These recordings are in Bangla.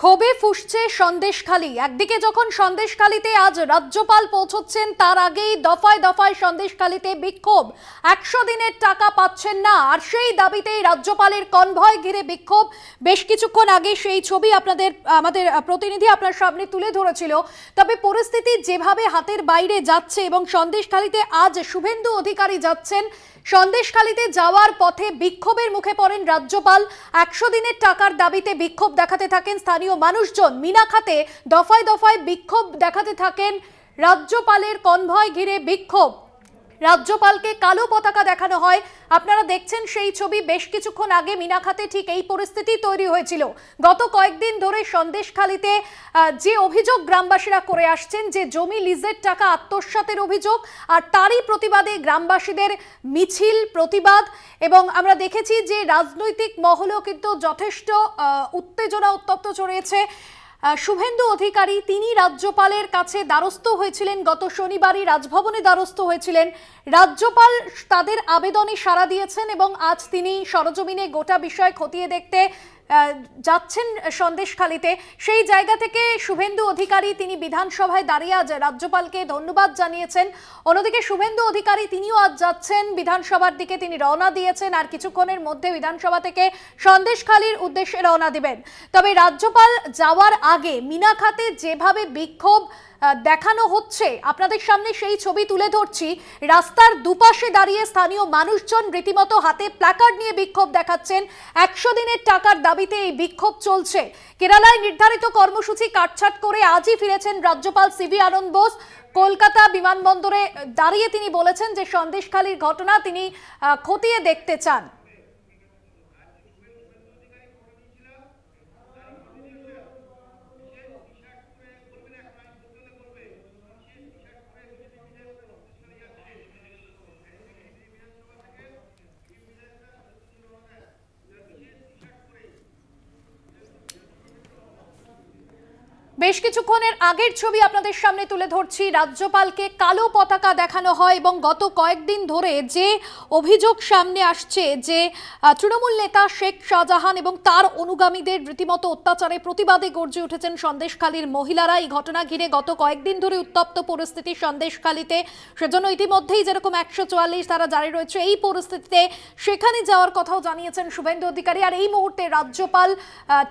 ক্ষোভে ফুসছে সন্দেশখালী একদিকে যখন সন্দেশখালীতে আজ রাজ্যপাল পৌঁছচ্ছেন তার আগেই দফায় দফায় সন্দেশখালীতে বিক্ষোভ একশো দিনের টাকা পাচ্ছেন না আর সেই দাবিতেই রাজ্যপালের কনভয় ঘিরে বিক্ষোভ বেশ কিছুক্ষণ আগে সেই ছবি আপনাদের আমাদের প্রতিনিধি আপনার সামনে তুলে ধরেছিল তবে পরিস্থিতি যেভাবে হাতের বাইরে যাচ্ছে এবং সন্দেশখালীতে আজ শুভেন্দু অধিকারী যাচ্ছেন সন্দেশখালীতে যাওয়ার পথে বিক্ষোভের মুখে পড়েন রাজ্যপাল একশো দিনের টাকার দাবিতে বিক্ষোভ দেখাতে থাকেন স্থানীয় স্থানীয় মানুষজন খাতে দফায় দফায় বিক্ষোভ দেখাতে থাকেন রাজ্যপালের কনভয় ঘিরে বিক্ষোভ রাজ্যপালকে কালো পতাকা দেখানো হয় আপনারা দেখছেন সেই ছবি বেশ কিছুক্ষণ আগে মিনাখাতে ঠিক এই পরিস্থিতি তৈরি হয়েছিল গত কয়েকদিন ধরে সন্দেশখালিতে যে অভিযোগ গ্রামবাসীরা করে আসছেন যে জমি লিজের টাকা আত্মসাতের অভিযোগ আর তারই প্রতিবাদে গ্রামবাসীদের মিছিল প্রতিবাদ এবং আমরা দেখেছি যে রাজনৈতিক মহলেও কিন্তু যথেষ্ট উত্তেজনা উত্তপ্ত চড়িয়েছে শুভেন্দু অধিকারী তিনি রাজ্যপালের কাছে দ্বারস্থ হয়েছিলেন গত শনিবারই রাজভবনে দ্বারস্থ হয়েছিলেন রাজ্যপাল তাদের আবেদনে সাড়া দিয়েছেন এবং আজ তিনি সরজমিনে গোটা বিষয় খতিয়ে দেখতে যাচ্ছেন সন্দেশখালিতে সেই জায়গা থেকে শুভেন্দু অধিকারী তিনি বিধানসভায় দাঁড়িয়ে আজ রাজ্যপালকে ধন্যবাদ জানিয়েছেন অন্যদিকে শুভেন্দু অধিকারী তিনিও আজ যাচ্ছেন বিধানসভার দিকে তিনি রওনা দিয়েছেন আর কিছুক্ষণের মধ্যে বিধানসভা থেকে সন্দেশখালির উদ্দেশ্যে রওনা দিবেন তবে রাজ্যপাল যাওয়ার আগে মিনাখাতে যেভাবে বিক্ষোভ দেখানো হচ্ছে আপনাদের সামনে সেই ছবি তুলে ধরছি রাস্তার দুপাশে দাঁড়িয়ে স্থানীয় মানুষজন রীতিমতো হাতে প্ল্যাকার্ড নিয়ে বিক্ষোভ দেখাচ্ছেন একশো দিনের টাকার দাবিতে এই বিক্ষোভ চলছে কেরালায় নির্ধারিত কর্মসূচি কাটছাট করে আজই ফিরেছেন রাজ্যপাল সিভি আনন্দ বোস কলকাতা বিমানবন্দরে দাঁড়িয়ে তিনি বলেছেন যে সন্দেশখালির ঘটনা তিনি খতিয়ে দেখতে চান বেশ কিছুক্ষণের আগের ছবি আপনাদের সামনে তুলে ধরছি রাজ্যপালকে কালো পতাকা দেখানো হয় এবং গত কয়েকদিন ধরে যে অভিযোগ সামনে আসছে যে তৃণমূল নেতা শেখ শাহজাহান এবং তার অনুগামীদের রীতিমতো অত্যাচারে প্রতিবাদে গর্জে উঠেছেন সন্দেশখালীর মহিলারা এই ঘটনা ঘিরে গত কয়েকদিন ধরে উত্তপ্ত পরিস্থিতি সন্দেশখালীতে সেজন্য ইতিমধ্যেই যেরকম একশো চুয়াল্লিশ তারা জারি রয়েছে এই পরিস্থিতিতে সেখানে যাওয়ার কথাও জানিয়েছেন শুভেন্দু অধিকারী আর এই মুহূর্তে রাজ্যপাল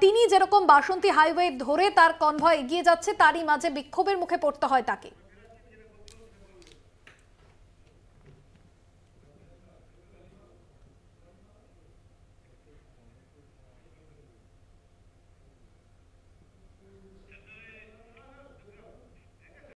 তিনি যেরকম বাসন্তী হাইওয়ে ধরে তার কনভয় এগিয়ে যাচ্ছে তারই মাঝে বিক্ষোভের মুখে পড়তে হয় তাকে